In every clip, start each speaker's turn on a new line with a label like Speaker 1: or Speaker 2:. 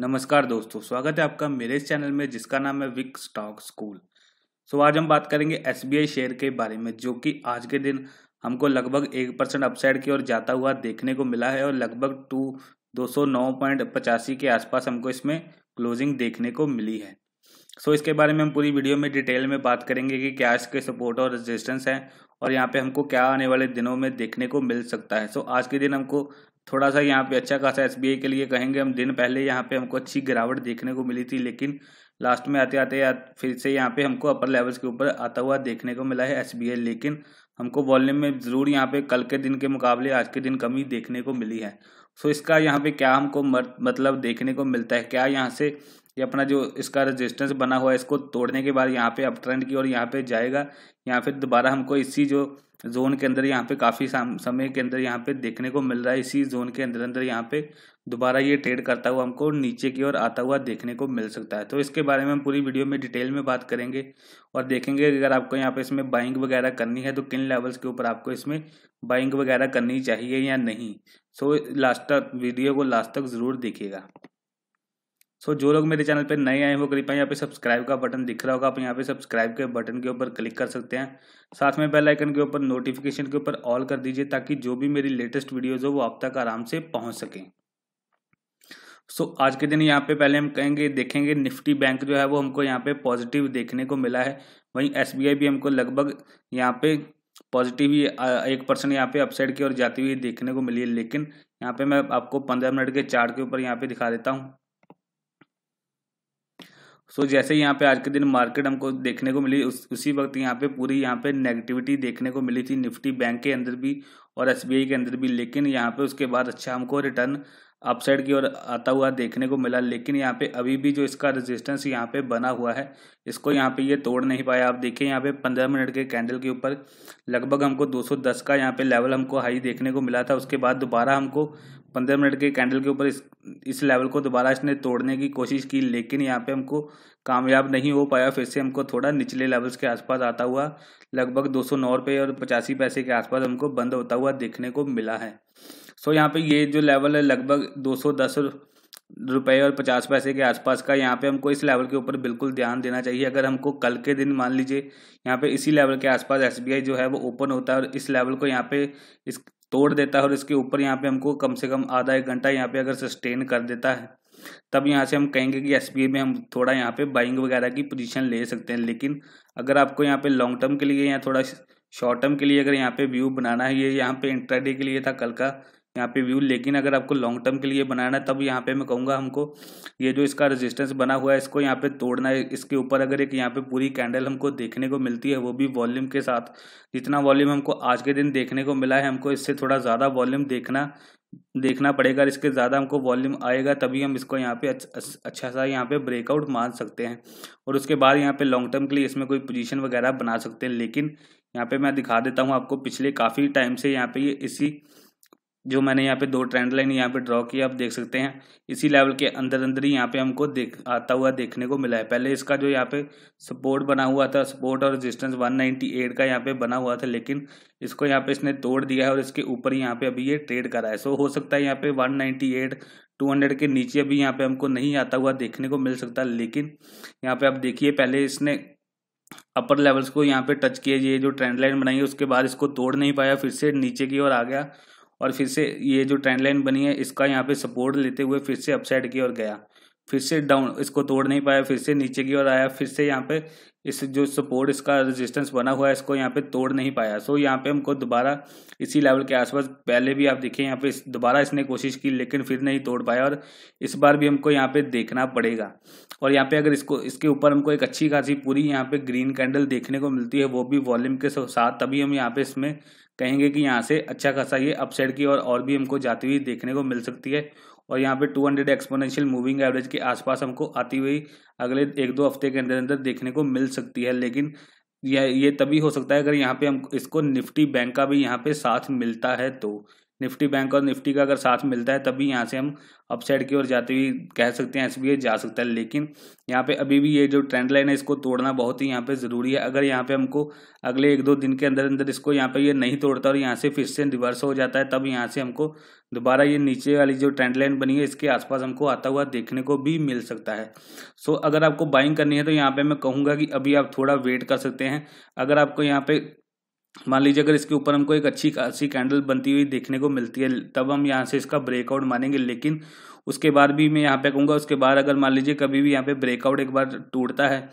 Speaker 1: नमस्कार दोस्तों स्वागत है आपका मेरे इस चैनल में जिसका नाम है विक स्टॉक स्कूल सो आज हम बात करेंगे एस शेयर के बारे में जो कि आज के दिन हमको लगभग एक परसेंट अपसाइड की ओर जाता हुआ देखने को मिला है और लगभग टू दो सौ नौ पॉइंट पचासी के आसपास हमको इसमें क्लोजिंग देखने को मिली है सो इसके बारे में हम पूरी वीडियो में डिटेल में बात करेंगे कि क्या इसके सपोर्ट और रेजिस्टेंस हैं और यहाँ पे हमको क्या आने वाले दिनों में देखने को मिल सकता है सो आज के दिन हमको थोड़ा सा यहाँ पे अच्छा खासा एस के लिए कहेंगे हम दिन पहले यहाँ पे हमको अच्छी गिरावट देखने को मिली थी लेकिन लास्ट में आते आते फिर से यहाँ पे हमको अपर लेवल्स के ऊपर आता हुआ देखने को मिला है एस लेकिन हमको वॉल्यूम में ज़रूर यहाँ पे कल के दिन के मुकाबले आज के दिन कमी देखने को मिली है सो इसका यहाँ पे क्या हमको मतलब देखने को मिलता है क्या यहाँ से ये अपना जो इसका रेजिस्टेंस बना हुआ है इसको तोड़ने के बाद यहाँ पे अप ट्रेंड की ओर यहाँ पे जाएगा या फिर दोबारा हमको इसी जो जोन के अंदर यहाँ पे काफ़ी समय के अंदर यहाँ पे देखने को मिल रहा है इसी जोन के अंदर अंदर यहाँ पे दोबारा ये ट्रेड करता हुआ हमको नीचे की ओर आता हुआ देखने को मिल सकता है तो इसके बारे में हम पूरी वीडियो में डिटेल में बात करेंगे और देखेंगे अगर आपको यहाँ पे इसमें बाइंग वगैरह करनी है तो किन लेवल्स के ऊपर आपको इसमें बाइंग वगैरह करनी चाहिए या नहीं सो लास्ट तक वीडियो को लास्ट तक ज़रूर देखिएगा सो जो लोग मेरे चैनल पे नए आए हैं वो कृपया यहाँ पे सब्सक्राइब का बटन दिख रहा होगा आप यहाँ पे सब्सक्राइब के बटन के ऊपर क्लिक कर सकते हैं साथ में बेल आइकन के ऊपर नोटिफिकेशन के ऊपर ऑल कर दीजिए ताकि जो भी मेरी लेटेस्ट वीडियोज़ हो वो आप तक आराम से पहुँच सकें सो so, आज के दिन यहाँ पे पहले हम कहेंगे देखेंगे निफ्टी बैंक जो है वो हमको यहाँ पे पॉजिटिव देखने को मिला है वहीं एस भी हमको लगभग यहाँ पे पॉजिटिव ही एक परसेंट यहाँ पे अपसाइड की ओर जाती हुई देखने को मिली है लेकिन यहाँ पे मैं आपको पंद्रह मिनट के चार्ट के ऊपर यहाँ पे दिखा देता हूँ सो so, जैसे यहाँ पे आज के दिन मार्केट हमको देखने को मिली उस उसी वक्त यहाँ पे पूरी यहाँ पे नेगेटिविटी देखने को मिली थी निफ्टी बैंक के अंदर भी और एस के अंदर भी लेकिन यहाँ पे उसके बाद अच्छा हमको रिटर्न अपसाइड की ओर आता हुआ देखने को मिला लेकिन यहाँ पे अभी भी जो इसका रेजिस्टेंस यहाँ पे बना हुआ है इसको यहाँ पे ये यह तोड़ नहीं पाया आप देखिए यहाँ पे पंद्रह मिनट के कैंडल के ऊपर लगभग हमको दस का यहाँ पे लेवल हमको हाई देखने को मिला था उसके बाद दोबारा हमको पंद्रह मिनट के कैंडल के ऊपर इस इस लेवल को दोबारा इसने तोड़ने की कोशिश की लेकिन यहाँ पे हमको कामयाब नहीं हो पाया फिर से हमको थोड़ा निचले लेवल्स के आसपास आता हुआ लगभग दो सौ नौ रुपये और पचासी पैसे के आसपास हमको बंद होता हुआ देखने को मिला है सो यहाँ पे ये जो लेवल है लगभग दो सौ दस रुपये और पचास पैसे के आसपास का यहाँ पे हमको इस लेवल के ऊपर बिल्कुल ध्यान देना चाहिए अगर हमको कल के दिन मान लीजिए यहाँ पे इसी लेवल के आसपास एसबीआई जो है वो ओपन होता है और इस लेवल को यहाँ पे इस तोड़ देता है और इसके ऊपर यहाँ पे हमको कम से कम आधा एक घंटा यहाँ पे अगर सस्टेन कर देता है तब यहाँ से हम कहेंगे कि एस में हम थोड़ा यहाँ पे बाइंग वगैरह की पोजीशन ले सकते हैं लेकिन अगर आपको यहाँ पे लॉन्ग टर्म के लिए या थोड़ा शॉर्ट टर्म के लिए अगर यहाँ पे व्यू बनाना है ये यहाँ पे इंट्राडे के लिए था कल का यहाँ पे व्यू लेकिन अगर आपको लॉन्ग टर्म के लिए बनाना है तब यहाँ पे मैं कहूँगा हमको ये जो इसका रेजिस्टेंस बना हुआ है इसको यहाँ पे तोड़ना है इसके ऊपर अगर एक यहाँ पे पूरी कैंडल हमको देखने को मिलती है वो भी वॉल्यूम के साथ जितना वॉल्यूम हमको आज के दिन देखने को मिला है हमको इससे थोड़ा ज़्यादा वॉल्यूम देखना देखना पड़ेगा इसके ज़्यादा हमको वॉल्यूम आएगा तभी हम इसको यहाँ पे अच्छा सा यहाँ पे ब्रेकआउट मान सकते हैं और उसके बाद यहाँ पे लॉन्ग टर्म के लिए इसमें कोई पोजीशन वगैरह बना सकते हैं लेकिन यहाँ पे मैं दिखा देता हूँ आपको पिछले काफ़ी टाइम से यहाँ पे ये इसी जो मैंने यहाँ पे दो ट्रेंड लाइन यहाँ पे ड्रॉ किया आप देख सकते हैं इसी लेवल के अंदर अंदर ही यहाँ पे हमको देख आता हुआ देखने को मिला है पहले इसका जो यहाँ पे सपोर्ट बना हुआ था सपोर्ट और रेजिस्टेंस 198 का यहाँ पे बना हुआ था लेकिन इसको यहाँ पे इसने तोड़ दिया है और इसके ऊपर यहाँ पे अभी ये ट्रेड करा है सो हो सकता है यहाँ पे वन 200 के नीचे अभी यहाँ पे हमको नहीं आता हुआ देखने को मिल सकता लेकिन यहाँ पे आप देखिए पहले इसने अपर लेवल्स को यहाँ पे टच किया ये जो ट्रेंड लाइन बनाई उसके बाद इसको तोड़ नहीं पाया फिर से नीचे की ओर आ गया और फिर से ये जो ट्रेंड लाइन बनी है इसका यहाँ पे सपोर्ट लेते हुए फिर से अपसाइड की ओर गया फिर से डाउन इसको तोड़ नहीं पाया फिर से नीचे की ओर आया फिर से यहाँ पे इस जो सपोर्ट इसका रेजिस्टेंस बना हुआ है इसको यहाँ पे तोड़ नहीं पाया सो यहाँ पे हमको दोबारा इसी लेवल के आसपास पहले भी आप देखिए यहाँ पे इस दोबारा इसने कोशिश की लेकिन फिर नहीं तोड़ पाया और इस बार भी हमको यहाँ पे देखना पड़ेगा और यहाँ पे अगर इसको इसके ऊपर हमको एक अच्छी खासी पूरी यहाँ पे ग्रीन कैंडल देखने को मिलती है वो भी वॉल्यूम के साथ तभी हम यहाँ पे इसमें कहेंगे कि यहाँ से अच्छा खासा ये अपसाइड की और और भी हमको जाती हुई देखने को मिल सकती है और यहाँ पे 200 एक्सपोनेंशियल मूविंग एवरेज के आसपास हमको आती हुई अगले एक दो हफ्ते के अंदर अंदर देखने को मिल सकती है लेकिन यह ये तभी हो सकता है अगर यहाँ पे हम इसको निफ्टी बैंक का भी यहाँ पे साथ मिलता है तो निफ्टी बैंक और निफ्टी का अगर साथ मिलता है तभी यहाँ से हम अपसाइड की ओर जाते हुए कह सकते हैं एसबीआई जा सकता है लेकिन यहाँ पे अभी भी ये जो ट्रेंड लाइन है इसको तोड़ना बहुत ही यहाँ पे ज़रूरी है अगर यहाँ पे हमको अगले एक दो दिन के अंदर अंदर इसको यहाँ पे ये नहीं तोड़ता और यहाँ से फिर से रिवर्स हो जाता है तब यहाँ से हमको दोबारा ये नीचे वाली जो ट्रेंड लाइन बनी है इसके आसपास हमको आता हुआ देखने को भी मिल सकता है सो अगर आपको बाइंग करनी है तो यहाँ पर मैं कहूँगा कि अभी आप थोड़ा वेट कर सकते हैं अगर आपको यहाँ पर मान लीजिए अगर इसके ऊपर हमको एक अच्छी खासी कैंडल बनती हुई देखने को मिलती है तब हम यहाँ से इसका ब्रेकआउट मानेंगे लेकिन उसके बाद भी मैं यहाँ पे कहूँगा उसके बाद अगर मान लीजिए कभी भी यहाँ पे ब्रेकआउट एक बार टूटता है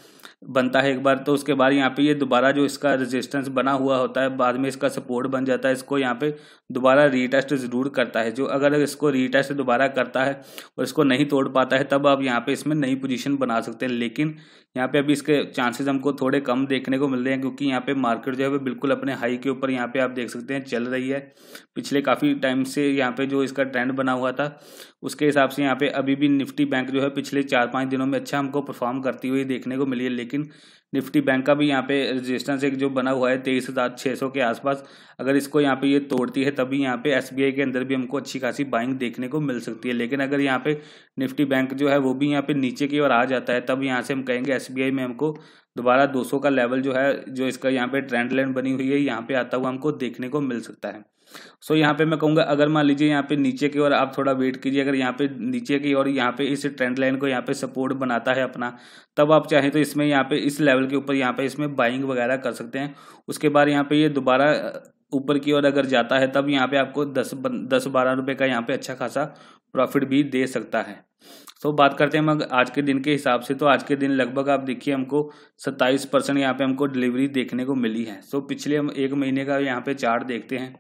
Speaker 1: बनता है एक बार तो उसके बाद यहाँ पे ये यह दोबारा जो इसका रेजिस्टेंस बना हुआ होता है बाद में इसका सपोर्ट बन जाता है इसको यहाँ पे दोबारा रीटेस्ट ज़रूर करता है जो अगर इसको रीटेस्ट दोबारा करता है और इसको नहीं तोड़ पाता है तब आप यहाँ पे इसमें नई पोजीशन बना सकते हैं लेकिन यहाँ पे अभी इसके चांसेज हमको थोड़े कम देखने को मिल रहे हैं क्योंकि यहाँ पे मार्केट जो है वो बिल्कुल अपने हाई के ऊपर यहाँ पे आप देख सकते हैं चल रही है पिछले काफ़ी टाइम से यहाँ पे जो इसका ट्रेंड बना हुआ था उसके हिसाब से यहाँ पे अभी भी निफ्टी बैंक जो है पिछले चार पाँच दिनों में अच्छा हमको परफॉर्म करती हुई देखने को मिली है लेकिन निफ्टी बैंक का भी यहाँ पे रजिस्टेंस एक जो बना हुआ है तेईस हज़ार छः सौ के आसपास अगर इसको यहाँ पे ये तोड़ती है तभी यहाँ पे एसबीआई के अंदर भी हमको अच्छी खासी बाइंग देखने को मिल सकती है लेकिन अगर यहाँ पे निफ्टी बैंक जो है वो भी यहाँ पे नीचे की ओर आ जाता है तब यहाँ से हम कहेंगे एस में हमको दोबारा 200 का लेवल जो है जो इसका यहाँ पे ट्रेंड लाइन बनी हुई है यहाँ पे आता हुआ हमको देखने को मिल सकता है सो so, यहाँ पे मैं कहूँगा अगर मान लीजिए यहाँ पे नीचे की ओर आप थोड़ा वेट कीजिए अगर यहाँ पे नीचे की ओर यहाँ पे इस ट्रेंड लाइन को यहाँ पे सपोर्ट बनाता है अपना तब आप चाहें तो इसमें यहाँ पे इस लेवल के ऊपर यहाँ पे इसमें बाइंग वगैरह कर सकते हैं उसके बाद यहाँ पे ये यह दोबारा ऊपर की ओर अगर जाता है तब यहाँ पे आपको दस दस बारह रुपये का यहाँ पे अच्छा खासा प्रॉफिट भी दे सकता है तो बात करते हैं हम आज के दिन के हिसाब से तो आज के दिन लगभग आप देखिए हमको सत्ताईस परसेंट यहाँ पे हमको डिलीवरी देखने को मिली है सो तो पिछले हम एक महीने का यहाँ पे चार्ट देखते हैं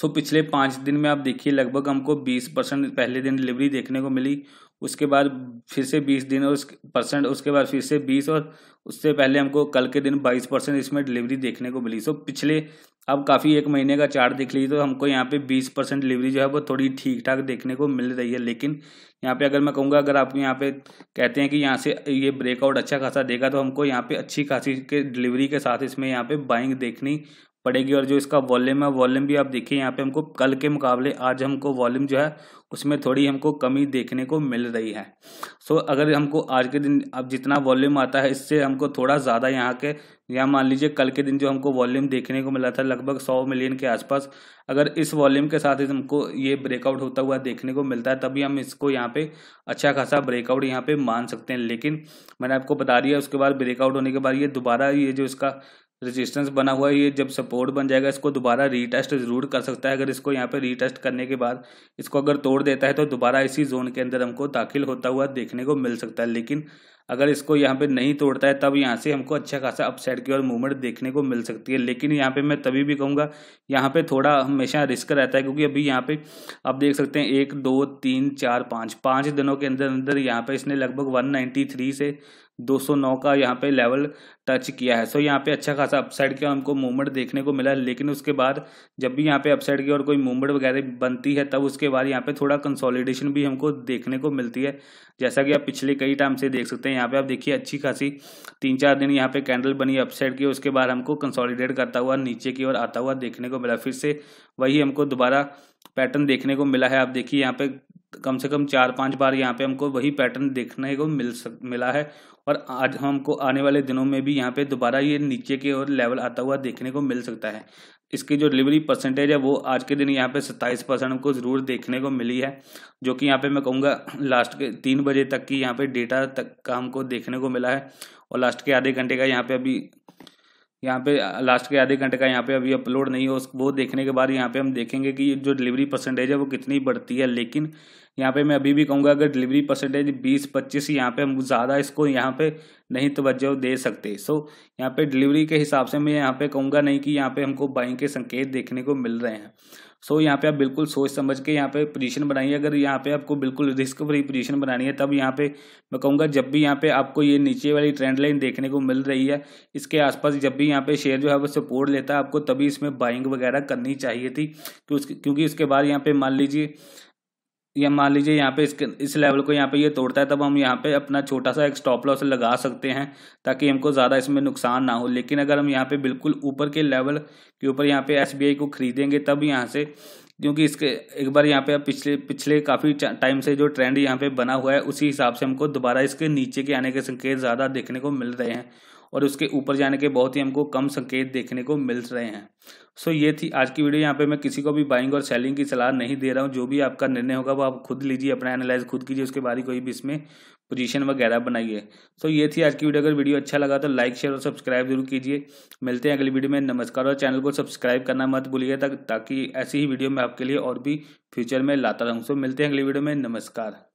Speaker 1: सो पिछले पाँच दिन में आप देखिए लगभग हमको बीस परसेंट पहले दिन डिलीवरी देखने को मिली उसके बाद फिर से बीस दिन और परसेंट उसके बाद फिर से बीस और उससे पहले हमको कल के दिन बाईस परसेंट इसमें डिलीवरी देखने को मिली सो पिछले अब काफ़ी एक महीने का चार्ट देख लीजिए तो हमको यहाँ पे बीस परसेंट डिलीवरी जो है वो थोड़ी ठीक ठाक देखने को मिल रही है लेकिन यहाँ पे अगर मैं कहूँगा अगर आप यहाँ पे कहते हैं कि यहाँ से ये ब्रेकआउट अच्छा खासा देगा तो हमको यहाँ पे अच्छी खासी के डिलीवरी के साथ इसमें यहाँ पे बाइंग देखनी पड़ेगी और जो इसका वॉल्यूम है वॉल्यूम भी आप देखिए यहाँ पे हमको कल के मुकाबले आज हमको वॉल्यूम जो है उसमें थोड़ी हमको कमी देखने को मिल रही है सो so, अगर हमको आज के दिन अब जितना वॉल्यूम आता है इससे हमको थोड़ा ज़्यादा यहाँ के या मान लीजिए कल के दिन जो हमको वॉल्यूम देखने को मिला था लगभग सौ मिलियन के आसपास अगर इस वॉल्यूम के साथ ही हमको ये ब्रेकआउट होता हुआ देखने को मिलता है तभी हम इसको यहाँ पे अच्छा खासा ब्रेकआउट यहाँ पे मान सकते हैं लेकिन मैंने आपको बता दिया उसके बाद ब्रेकआउट होने के बाद ये दोबारा ये जो इसका रेजिस्टेंस बना हुआ है ये जब सपोर्ट बन जाएगा इसको दोबारा रीटेस्ट जरूर कर सकता है अगर इसको यहाँ पे रीटेस्ट करने के बाद इसको अगर तोड़ देता है तो दोबारा इसी जोन के अंदर हमको दाखिल होता हुआ देखने को मिल सकता है लेकिन अगर इसको यहाँ पे नहीं तोड़ता है तब यहाँ से हमको अच्छा खासा अपसाइड की ओर मूवमेंट देखने को मिल सकती है लेकिन यहाँ पे मैं तभी भी कहूँगा यहाँ पे थोड़ा हमेशा रिस्क रहता है क्योंकि अभी यहाँ पे आप देख सकते हैं एक दो तीन चार पाँच पाँच दिनों के अंदर अंदर यहाँ पे इसने लगभग वन से 209 का यहाँ पे लेवल टच किया है सो यहाँ पे अच्छा खासा अपसाइड की ओर हमको मूवमेंट देखने को मिला है लेकिन उसके बाद जब भी यहाँ पे अपसाइड की ओर कोई मूवमेंट वगैरह बनती है तब उसके बाद यहाँ पे थोड़ा कंसोलिडेशन भी हमको देखने को मिलती है जैसा कि आप पिछले कई टाइम से देख सकते हैं यहाँ पे आप देखिए अच्छी खासी तीन चार दिन यहाँ पे कैंडल बनी अपसाइड की उसके बाद हमको कंसोलिडेट करता हुआ नीचे की ओर आता हुआ देखने को मिला फिर से वही हमको दोबारा पैटर्न देखने को मिला है आप देखिए यहाँ पे कम से कम चार पांच बार यहाँ पे हमको वही पैटर्न देखने को मिल सक मिला है और आज हमको आने वाले दिनों में भी यहाँ पे दोबारा ये नीचे के और लेवल आता हुआ देखने को मिल सकता है इसकी जो डिलीवरी परसेंटेज है वो आज के दिन यहाँ पे सत्ताईस परसेंट हमको ज़रूर देखने को मिली है जो कि यहाँ पे मैं कहूँगा लास्ट के तीन बजे तक की यहाँ पे डेटा तक का हमको देखने को मिला है और लास्ट के आधे घंटे का यहाँ पे अभी यहाँ पे लास्ट के आधे घंटे का यहाँ पे अभी अपलोड नहीं हो वो देखने के बाद यहाँ पे हम देखेंगे कि जो डिलीवरी परसेंटेज है वो कितनी बढ़ती है लेकिन यहाँ पे मैं अभी भी कहूँगा अगर डिलीवरी परसेंटेज बीस पच्चीस यहाँ पे हम ज़्यादा इसको यहाँ पे नहीं तोज्जो दे सकते सो यहाँ पे डिलीवरी के हिसाब से मैं यहाँ पे कहूँगा नहीं कि यहाँ पे हमको बाइंग के संकेत देखने को मिल रहे हैं सो so, यहाँ पे आप बिल्कुल सोच समझ के यहाँ पे पोजीशन बनाइए अगर यहाँ पे आपको बिल्कुल रिस्क फ्री पोजीशन बनानी है तब यहाँ पे मैं कहूँगा जब भी यहाँ पे आपको ये नीचे वाली ट्रेंड लाइन देखने को मिल रही है इसके आसपास जब भी यहाँ पे शेयर जो है वो सपोर्ट लेता है आपको तभी इसमें बाइंग वगैरह करनी चाहिए थी क्योंकि उसके बाद यहाँ पे मान लीजिए या मान लीजिए यहाँ पे इसके इस लेवल को यहाँ पे ये तोड़ता है तब हम यहाँ पे अपना छोटा सा एक स्टॉप लॉस लगा सकते हैं ताकि हमको ज़्यादा इसमें नुकसान ना हो लेकिन अगर हम यहाँ पे बिल्कुल ऊपर के लेवल के ऊपर यहाँ पे एसबीआई को खरीदेंगे तब यहाँ से क्योंकि इसके एक बार यहाँ पे पिछले पिछले काफ़ी टाइम से जो ट्रेंड यहाँ पर बना हुआ है उसी हिसाब से हमको दोबारा इसके नीचे के आने के संकेत ज़्यादा देखने को मिल रहे हैं और उसके ऊपर जाने के बहुत ही हमको कम संकेत देखने को मिल रहे हैं सो ये थी आज की वीडियो यहाँ पे मैं किसी को भी बाइंग और सेलिंग की सलाह नहीं दे रहा हूँ जो भी आपका निर्णय होगा वो आप खुद लीजिए अपना एनालाइज खुद कीजिए उसके बाद ही कोई भी इसमें पोजीशन वगैरह बनाइए सो ये थी आज की वीडियो अगर वीडियो अच्छा लगा तो लाइक शेयर और सब्सक्राइब जरूर कीजिए मिलते हैं अगली वीडियो में नमस्कार और चैनल को सब्सक्राइब करना मत भूलिए ताकि ऐसी ही वीडियो मैं आपके लिए और भी फ्यूचर में लाता रहूँ सो मिलते हैं अगली वीडियो में नमस्कार